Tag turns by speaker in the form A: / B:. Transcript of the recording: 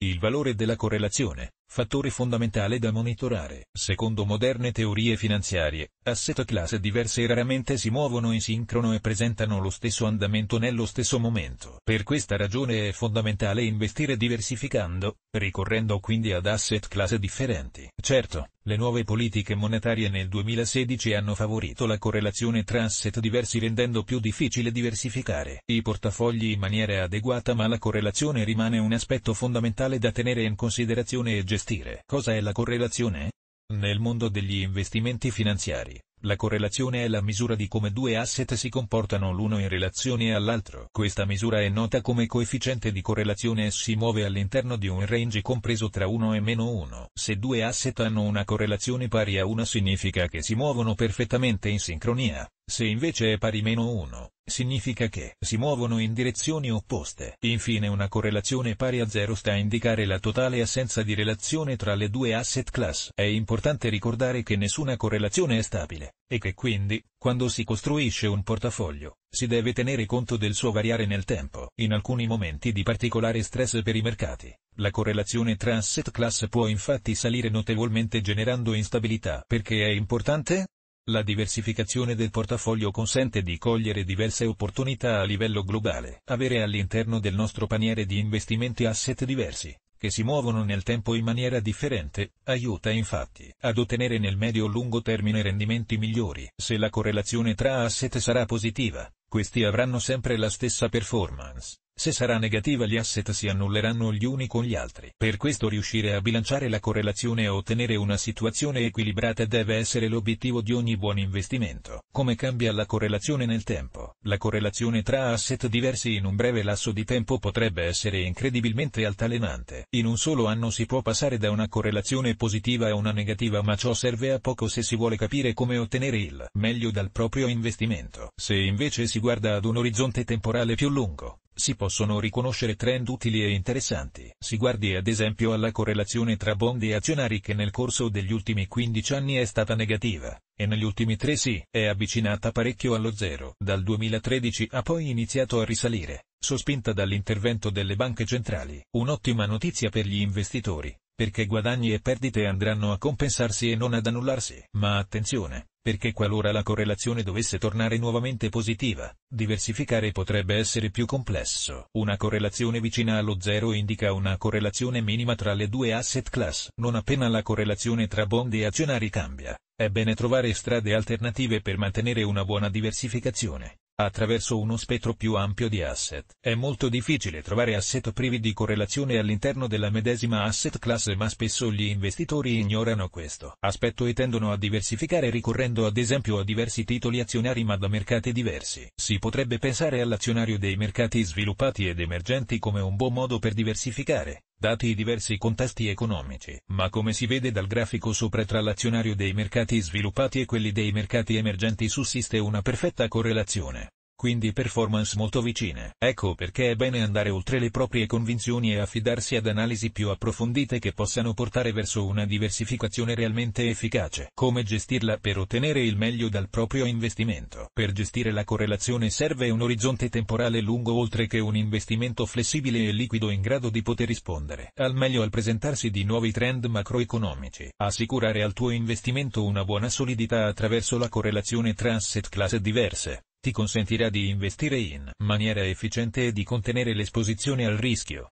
A: Il valore della correlazione, fattore fondamentale da monitorare, secondo moderne teorie finanziarie, asset class diverse raramente si muovono in sincrono e presentano lo stesso andamento nello stesso momento. Per questa ragione è fondamentale investire diversificando, ricorrendo quindi ad asset class differenti. Certo, le nuove politiche monetarie nel 2016 hanno favorito la correlazione tra asset diversi rendendo più difficile diversificare i portafogli in maniera adeguata ma la correlazione rimane un aspetto fondamentale da tenere in considerazione e gestire. Cosa è la correlazione? Nel mondo degli investimenti finanziari, la correlazione è la misura di come due asset si comportano l'uno in relazione all'altro. Questa misura è nota come coefficiente di correlazione e si muove all'interno di un range compreso tra 1 e meno 1. Se due asset hanno una correlazione pari a 1 significa che si muovono perfettamente in sincronia. Se invece è pari meno 1, significa che si muovono in direzioni opposte. Infine una correlazione pari a 0 sta a indicare la totale assenza di relazione tra le due asset class. È importante ricordare che nessuna correlazione è stabile, e che quindi, quando si costruisce un portafoglio, si deve tenere conto del suo variare nel tempo. In alcuni momenti di particolare stress per i mercati, la correlazione tra asset class può infatti salire notevolmente generando instabilità. Perché è importante? La diversificazione del portafoglio consente di cogliere diverse opportunità a livello globale. Avere all'interno del nostro paniere di investimenti asset diversi, che si muovono nel tempo in maniera differente, aiuta infatti ad ottenere nel medio-lungo termine rendimenti migliori. Se la correlazione tra asset sarà positiva, questi avranno sempre la stessa performance, se sarà negativa gli asset si annulleranno gli uni con gli altri. Per questo riuscire a bilanciare la correlazione e ottenere una situazione equilibrata deve essere l'obiettivo di ogni buon investimento. Come cambia la correlazione nel tempo? La correlazione tra asset diversi in un breve lasso di tempo potrebbe essere incredibilmente altalenante. In un solo anno si può passare da una correlazione positiva a una negativa ma ciò serve a poco se si vuole capire come ottenere il meglio dal proprio investimento. Se invece si guarda ad un orizzonte temporale più lungo, si possono riconoscere trend utili e interessanti. Si guardi ad esempio alla correlazione tra bond e azionari che nel corso degli ultimi 15 anni è stata negativa, e negli ultimi 3 sì, è avvicinata parecchio allo zero. Dal 2013 ha poi iniziato a risalire, sospinta dall'intervento delle banche centrali. Un'ottima notizia per gli investitori, perché guadagni e perdite andranno a compensarsi e non ad annullarsi. Ma attenzione! perché qualora la correlazione dovesse tornare nuovamente positiva, diversificare potrebbe essere più complesso. Una correlazione vicina allo zero indica una correlazione minima tra le due asset class. Non appena la correlazione tra bond e azionari cambia, è bene trovare strade alternative per mantenere una buona diversificazione attraverso uno spettro più ampio di asset. È molto difficile trovare asset privi di correlazione all'interno della medesima asset class ma spesso gli investitori ignorano questo aspetto e tendono a diversificare ricorrendo ad esempio a diversi titoli azionari ma da mercati diversi. Si potrebbe pensare all'azionario dei mercati sviluppati ed emergenti come un buon modo per diversificare dati i diversi contesti economici, ma come si vede dal grafico sopra tra l'azionario dei mercati sviluppati e quelli dei mercati emergenti sussiste una perfetta correlazione quindi performance molto vicine. Ecco perché è bene andare oltre le proprie convinzioni e affidarsi ad analisi più approfondite che possano portare verso una diversificazione realmente efficace. Come gestirla per ottenere il meglio dal proprio investimento? Per gestire la correlazione serve un orizzonte temporale lungo oltre che un investimento flessibile e liquido in grado di poter rispondere al meglio al presentarsi di nuovi trend macroeconomici. Assicurare al tuo investimento una buona solidità attraverso la correlazione tra asset class diverse ti consentirà di investire in maniera efficiente e di contenere l'esposizione al rischio.